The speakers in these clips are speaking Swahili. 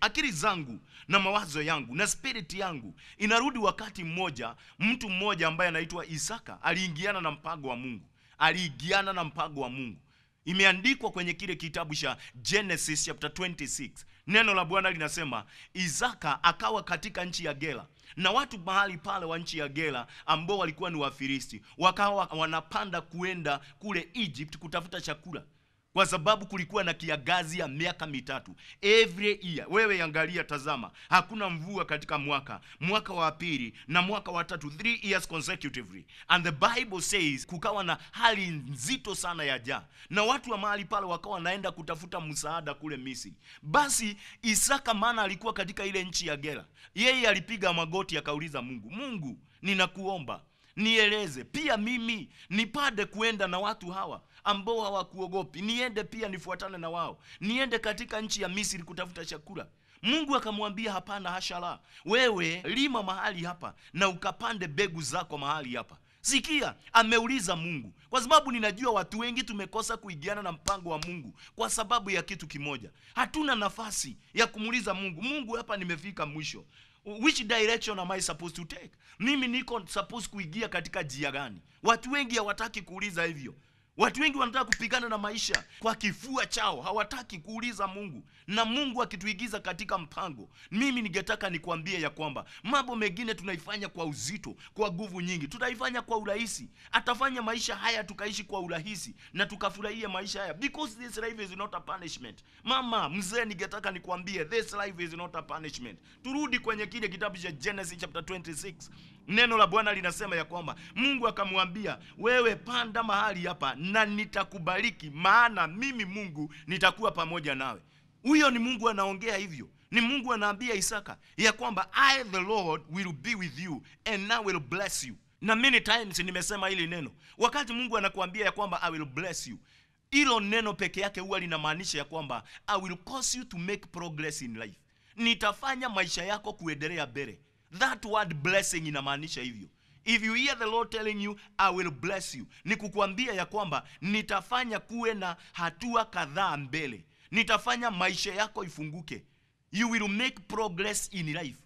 akili zangu na mawazo yangu na spiriti yangu inarudi. Wakati mmoja, mtu mmoja ambaye anaitwa Isaka aliingiana na mpango wa Mungu, aliingiana na mpango wa Mungu. Imeandikwa kwenye kile kitabu cha Genesis chapter 26 neno la Bwana linasema Isaka akawa katika nchi ya Gera, na watu mahali pale wa nchi ya Gera ambao walikuwa ni Wafilisti wakawa wanapanda kuenda kule Egypt kutafuta chakula kwa sababu kulikuwa na kiagazi ya miaka mitatu every year. Wewe angalia, tazama, hakuna mvua katika mwaka mwaka wa pili na mwaka wa tatu, three years consecutively, and the Bible says kukawa na hali nzito sana ya jaa, na watu wa mahali pale wakawa wanaenda kutafuta msaada kule Misri. Basi Isaka, maana alikuwa katika ile nchi ya Gera, yeye alipiga magoti akauliza Mungu, Mungu, ninakuomba nieleze pia mimi nipade kuenda na watu hawa ambao hawakuogopi, niende pia nifuatane na wao, niende katika nchi ya Misri kutafuta chakula. Mungu akamwambia hapana, hashala, wewe lima mahali hapa na ukapande mbegu zako mahali hapa. Sikia, ameuliza Mungu, kwa sababu ninajua watu wengi tumekosa kuigiana na mpango wa Mungu kwa sababu ya kitu kimoja, hatuna nafasi ya kumuuliza Mungu. Mungu, hapa nimefika mwisho, which direction am I supposed to take? Mimi niko supposed kuigia katika jia gani? Watu wengi hawataki kuuliza hivyo. Watu wengi wanataka kupigana na maisha kwa kifua chao, hawataki kuuliza Mungu, na Mungu akituigiza katika mpango. Mimi ningetaka nikuambie ya kwamba mambo mengine tunaifanya kwa uzito, kwa nguvu nyingi, tutaifanya kwa urahisi. Atafanya maisha haya tukaishi kwa urahisi na tukafurahia maisha haya, because this life is not a punishment. Mama mzee, ningetaka nikuambie this life is not a punishment. Turudi kwenye kile kitabu cha Genesis chapter 26 Neno la Bwana linasema ya kwamba Mungu akamwambia, wewe panda mahali hapa na nitakubariki, maana mimi Mungu nitakuwa pamoja nawe. Huyo ni Mungu anaongea hivyo, ni Mungu anaambia Isaka ya kwamba I the Lord will be with you and I will bless you. Na many times nimesema hili neno, wakati Mungu anakuambia ya kwamba I will bless you hilo neno peke yake huwa linamaanisha ya kwamba I will cause you to make progress in life, nitafanya maisha yako kuendelea mbele. That word blessing inamaanisha hivyo. If you hear the Lord telling you I will bless you, ni kukuambia ya kwamba nitafanya kuwe na hatua kadhaa mbele, nitafanya maisha yako ifunguke. You will make progress in life.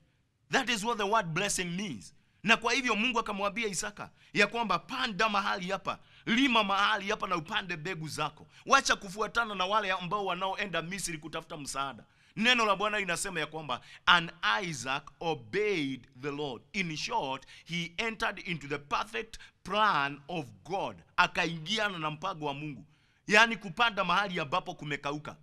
That is what the word blessing means. Na kwa hivyo Mungu akamwambia Isaka ya kwamba panda mahali hapa, lima mahali hapa na upande begu zako. Wacha kufuatana na wale ambao wanaoenda Misri kutafuta msaada. Neno la Bwana linasema ya kwamba and Isaac obeyed the Lord. In short, he entered into the perfect plan of God. Akaingiana na mpango wa Mungu, yaani kupanda mahali ambapo kumekauka.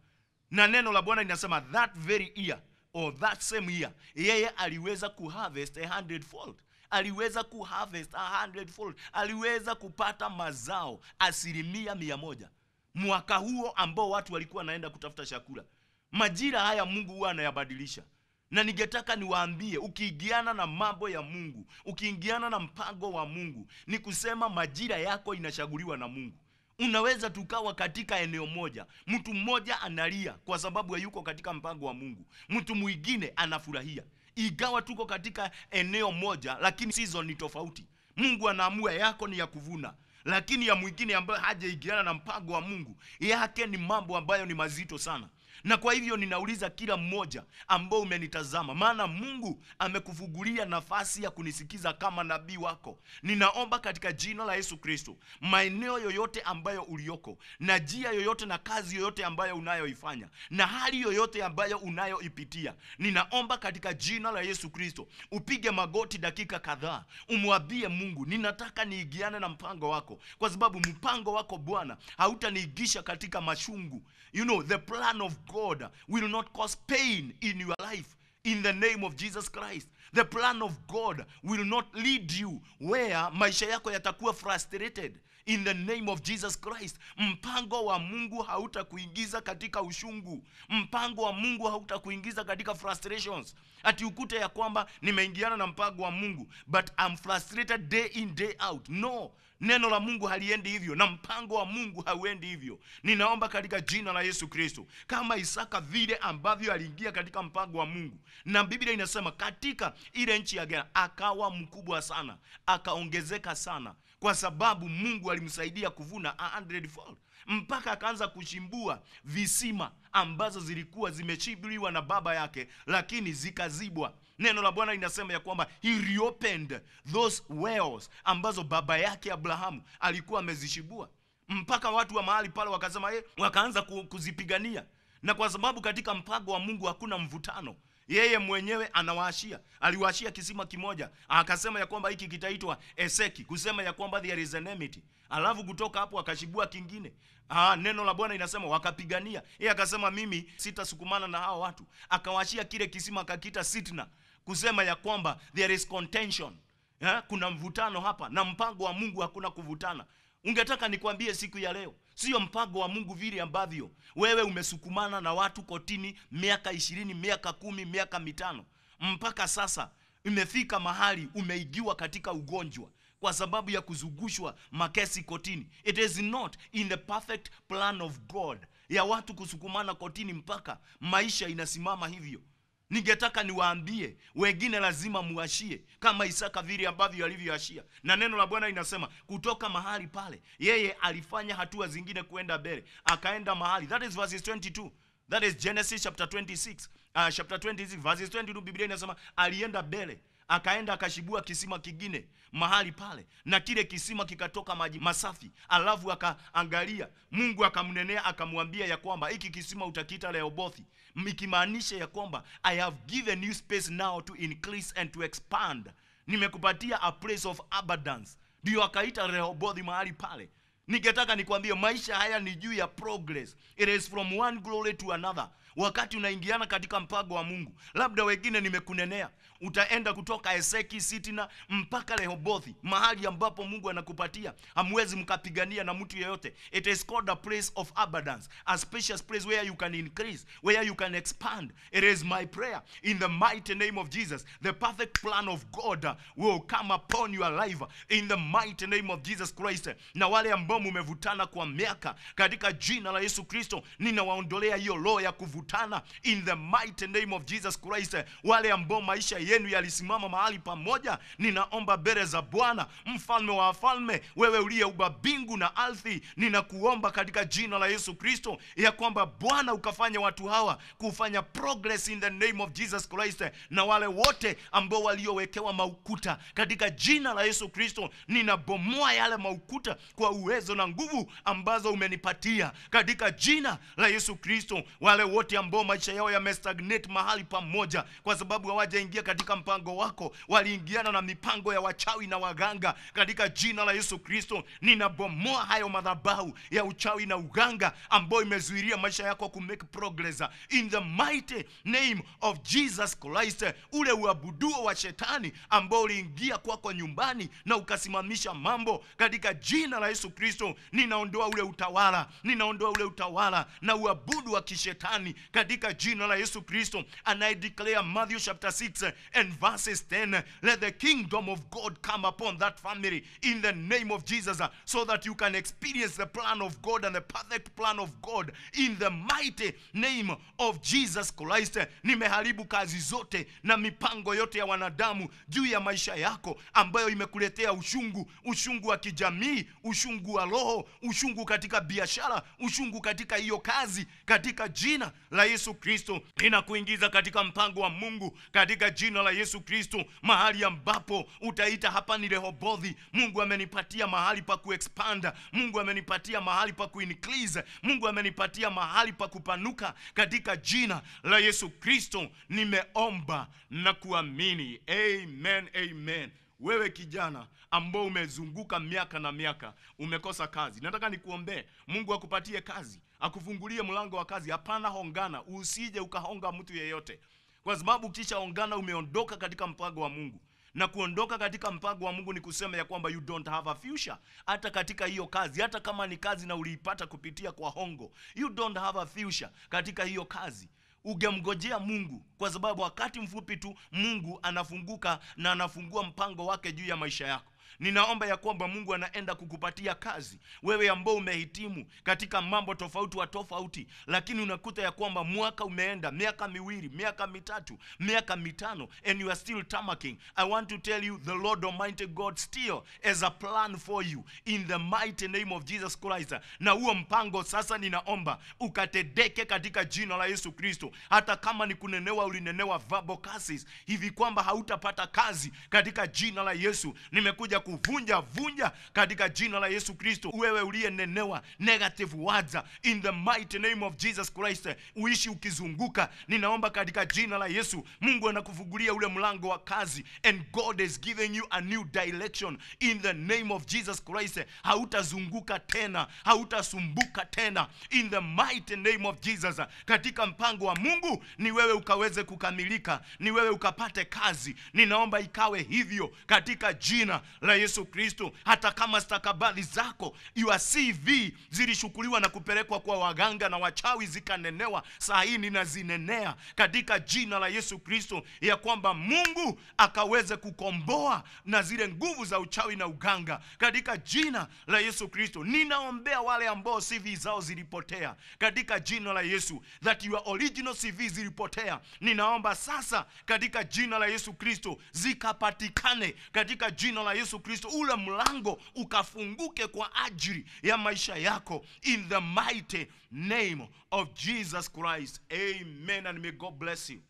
Na neno la Bwana linasema that very year or that same year, yeye aliweza kuharvest a hundredfold aliweza kuharvest a hundredfold, aliweza kupata mazao asilimia mia moja mwaka huo ambao watu walikuwa wanaenda kutafuta chakula. Majira haya Mungu huwa anayabadilisha, na ningetaka niwaambie, ukiingiana na mambo ya Mungu, ukiingiana na mpango wa Mungu, ni kusema majira yako inashaguliwa na Mungu. Unaweza tukawa katika eneo moja, mtu mmoja analia kwa sababu yuko katika mpango wa Mungu, mtu mwingine anafurahia. igawa tuko katika eneo moja, lakini season ni tofauti. Mungu anaamua yako ni ya kuvuna, lakini ya mwingine ambayo hajaingiana na mpango wa Mungu, yake ni mambo ambayo ni mazito sana. Na kwa hivyo ninauliza kila mmoja ambao umenitazama, maana Mungu amekufugulia nafasi ya kunisikiza kama nabii wako. Ninaomba katika jina la Yesu Kristo, maeneo yoyote ambayo ulioko na jia yoyote na kazi yoyote ambayo unayoifanya na hali yoyote ambayo unayoipitia, ninaomba katika jina la Yesu Kristo upige magoti dakika kadhaa, umwambie Mungu, ninataka niigiane na mpango wako, kwa sababu mpango wako Bwana hautaniigisha katika mashungu You know the plan of God will not cause pain in your life in the name of Jesus Christ. The plan of God will not lead you where maisha yako yatakuwa frustrated in the name of Jesus Christ. Mpango wa Mungu hautakuingiza katika ushungu. Mpango wa Mungu hautakuingiza katika frustrations, ati ukute ya kwamba nimeingiana na mpango wa Mungu but I'm frustrated day in day out. No, neno la Mungu haliendi hivyo na mpango wa Mungu hauendi hivyo. Ninaomba katika jina la Yesu Kristo, kama Isaka vile ambavyo aliingia katika mpango wa Mungu, na Biblia inasema katika ile nchi ya Gera akawa mkubwa sana, akaongezeka sana kwa sababu Mungu alimsaidia kuvuna 100 fold mpaka akaanza kuchimbua visima ambazo zilikuwa zimechibiliwa na baba yake, lakini zikazibwa. Neno la Bwana linasema ya kwamba he reopened those wells ambazo baba yake Abrahamu alikuwa amezichibua, mpaka watu wa mahali pale wakasema eh, wakaanza kuzipigania, na kwa sababu katika mpango wa Mungu hakuna mvutano yeye mwenyewe anawaashia, aliwaashia kisima kimoja, akasema ya kwamba hiki kitaitwa Eseki, kusema ya kwamba there is an enmity. Alafu kutoka hapo akashibua kingine. Ah, neno la Bwana inasema wakapigania, yeye akasema mimi sitasukumana na hao watu, akawaashia kile kisima akakita Sitna, kusema ya kwamba there is contention. Ha? Eh, kuna mvutano hapa na mpango wa Mungu hakuna kuvutana. Ungetaka nikwambie siku ya leo, sio mpango wa Mungu vile ambavyo wewe umesukumana na watu kotini miaka ishirini, miaka kumi, miaka mitano, mpaka sasa imefika mahali umeigiwa katika ugonjwa kwa sababu ya kuzugushwa makesi kotini. It is not in the perfect plan of God ya watu kusukumana kotini mpaka maisha inasimama hivyo. Ningetaka niwaambie wengine, lazima muashie kama Isaka vile ambavyo alivyoashia, na neno la Bwana linasema kutoka mahali pale yeye alifanya hatua zingine kwenda mbele, akaenda mahali. That is verse 22. That is Genesis chapter 26. Uh, ah, chapter 26 verse 22, Biblia inasema alienda mbele akaenda akashibua kisima kingine mahali pale, na kile kisima kikatoka maji masafi. Alafu akaangalia, Mungu akamnenea akamwambia ya kwamba hiki kisima utakiita Rehobothi, ikimaanisha ya kwamba I have given new space now to increase and to expand, nimekupatia a place of abundance. Ndiyo akaita Rehobothi mahali pale. Ningetaka nikwambie maisha haya ni juu ya progress. It is from one glory to another. Wakati unaingiana katika mpago wa Mungu, labda wengine nimekunenea, utaenda kutoka Eseki Sitina mpaka Rehobothi, mahali ambapo Mungu anakupatia. Hamwezi mkapigania na mtu yeyote. It is called a place of abundance, a spacious place where you can increase, where you can expand. It is my prayer in the mighty name of Jesus, the perfect plan of God will come upon your life in the mighty name of Jesus Christ. Na wale ambao mumevutana kwa miaka, katika jina la Yesu Kristo ninawaondolea hiyo roho ya kuvutana in the mighty name of Jesus Christ. Wale ambao maisha yenu yalisimama mahali pamoja. Ninaomba mbele za Bwana mfalme wa wafalme, wewe uliyeuba bingu na ardhi, ninakuomba katika jina la Yesu Kristo ya kwamba Bwana ukafanya watu hawa kufanya progress in the name of Jesus Christ, na wale wote ambao waliowekewa maukuta katika jina la Yesu Kristo, ninabomoa yale maukuta kwa uwezo na nguvu ambazo umenipatia katika jina la Yesu Kristo. Wale wote ambao maisha yao yamestagnate mahali pamoja kwa sababu hawajaingia katika mpango wako, waliingiana na mipango ya wachawi na waganga. Katika jina la Yesu Kristo, ninabomoa hayo madhabahu ya uchawi na uganga ambayo imezuiria maisha yako ku make progress in the mighty name of Jesus Christ. Ule uabuduo wa shetani ambao uliingia kwako nyumbani na ukasimamisha mambo, katika jina la Yesu Kristo ninaondoa ule utawala, ninaondoa ule utawala na uabudu wa kishetani katika jina la Yesu Kristo. And I declare Matthew chapter 6 and verses 10. Let the kingdom of God come upon that family in the name of Jesus so that you can experience the plan of God and the perfect plan of God in the mighty name of Jesus Christ. Nimeharibu kazi zote na mipango yote ya wanadamu juu ya maisha yako ambayo imekuletea ushungu, ushungu wa kijamii, ushungu wa roho, ushungu katika biashara, ushungu katika hiyo kazi, katika jina la Yesu Kristo ninakuingiza katika mpango wa Mungu katika jina jina la Yesu Kristo, mahali ambapo utaita hapa ni Rehobothi. Mungu amenipatia mahali pa kuexpand, Mungu amenipatia mahali pa kuincrease, Mungu amenipatia mahali pa kupanuka. Katika jina la Yesu Kristo nimeomba na kuamini, amen, amen. Wewe kijana ambao umezunguka miaka na miaka, umekosa kazi, nataka nikuombee. Mungu akupatie kazi, akufungulie mlango wa kazi. Hapana hongana, usije ukahonga mtu yeyote kwa sababu ukishaongana umeondoka katika mpango wa Mungu na kuondoka katika mpango wa Mungu ni kusema ya kwamba you don't have a future, hata katika hiyo kazi, hata kama ni kazi na uliipata kupitia kwa hongo, you don't have a future katika hiyo kazi. ungemgojea Mungu, kwa sababu wakati mfupi tu Mungu anafunguka na anafungua mpango wake juu ya maisha yako ninaomba ya kwamba Mungu anaenda kukupatia kazi wewe ambao umehitimu katika mambo tofauti wa tofauti, lakini unakuta ya kwamba mwaka umeenda, miaka miwili, miaka mitatu, miaka mitano, and you are still tamaking. I want to tell you the Lord Almighty God still has a plan for you in the mighty name of Jesus Christ. Na huo mpango sasa, ninaomba ukatedeke katika jina la Yesu Kristo. Hata kama ni kunenewa, ulinenewa verbal curses hivi kwamba hautapata kazi katika jina la Yesu. Nimekuja ya kuvunja vunja katika jina la Yesu Kristo. Wewe uliyenenewa negative words uh, in the mighty name of Jesus Christ, uh, uishi ukizunguka, ninaomba katika jina la Yesu. Mungu anakufungulia ule mlango wa kazi, and God is giving you a new direction in the name of Jesus Christ. Uh, hautazunguka tena, hautasumbuka tena in the mighty name of Jesus. Katika mpango wa Mungu ni wewe ukaweze kukamilika, ni wewe ukapate kazi. Ninaomba ikawe hivyo katika jina la Yesu Kristo. Hata kama stakabadhi zako your CV zilishukuliwa na kupelekwa kwa waganga na wachawi zikanenewa, saa hii ninazinenea katika jina la Yesu Kristo ya kwamba Mungu akaweze kukomboa na zile nguvu za uchawi na uganga katika jina la Yesu Kristo. Ninaombea wale ambao CV zao zilipotea katika jina la Yesu, that your original CV zilipotea, ninaomba sasa katika jina la Yesu Kristo zikapatikane katika jina la Yesu Yesu Kristo, ule mlango ukafunguke kwa ajili ya maisha yako, in the mighty name of Jesus Christ, amen and may God bless you.